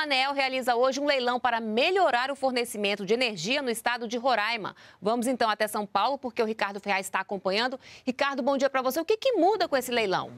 Anel realiza hoje um leilão para melhorar o fornecimento de energia no estado de Roraima. Vamos então até São Paulo, porque o Ricardo Ferraz está acompanhando. Ricardo, bom dia para você. O que, que muda com esse leilão?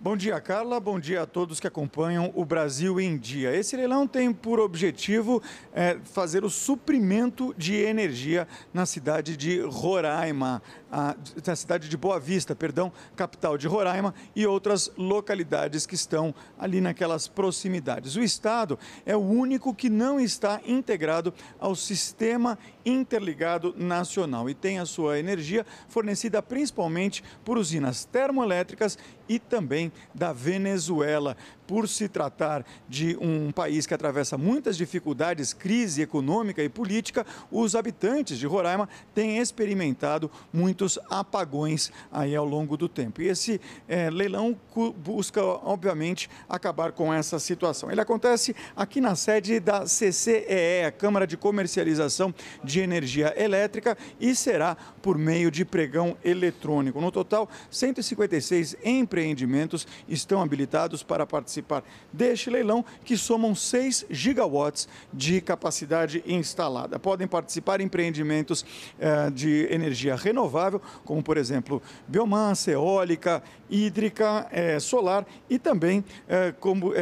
Bom dia, Carla. Bom dia a todos que acompanham o Brasil em Dia. Esse leilão tem por objetivo é, fazer o suprimento de energia na cidade de Roraima, a, na cidade de Boa Vista, perdão, capital de Roraima e outras localidades que estão ali naquelas proximidades. O Estado é o único que não está integrado ao sistema interligado nacional e tem a sua energia fornecida principalmente por usinas termoelétricas e também também da Venezuela. Por se tratar de um país que atravessa muitas dificuldades, crise econômica e política, os habitantes de Roraima têm experimentado muitos apagões aí ao longo do tempo. E esse é, leilão busca, obviamente, acabar com essa situação. Ele acontece aqui na sede da CCEE, a Câmara de Comercialização de Energia Elétrica, e será por meio de pregão eletrônico. No total, 156 empreendimentos estão habilitados para participar deste leilão, que somam 6 gigawatts de capacidade instalada. Podem participar empreendimentos eh, de energia renovável, como por exemplo biomassa, eólica, hídrica, eh, solar e também eh, como,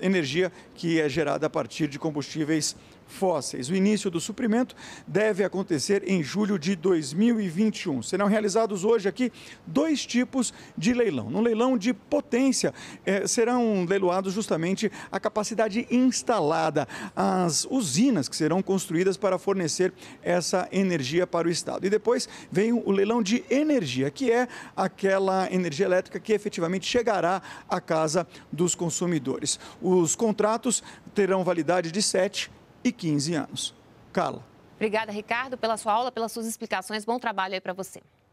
energia que é gerada a partir de combustíveis fósseis. O início do suprimento deve acontecer em julho de 2021. Serão realizados hoje aqui dois tipos de leilão. No leilão de potência. É, serão leiloados justamente a capacidade instalada, as usinas que serão construídas para fornecer essa energia para o Estado. E depois vem o leilão de energia, que é aquela energia elétrica que efetivamente chegará à casa dos consumidores. Os contratos terão validade de 7 e 15 anos. Carla. Obrigada, Ricardo, pela sua aula, pelas suas explicações. Bom trabalho aí para você.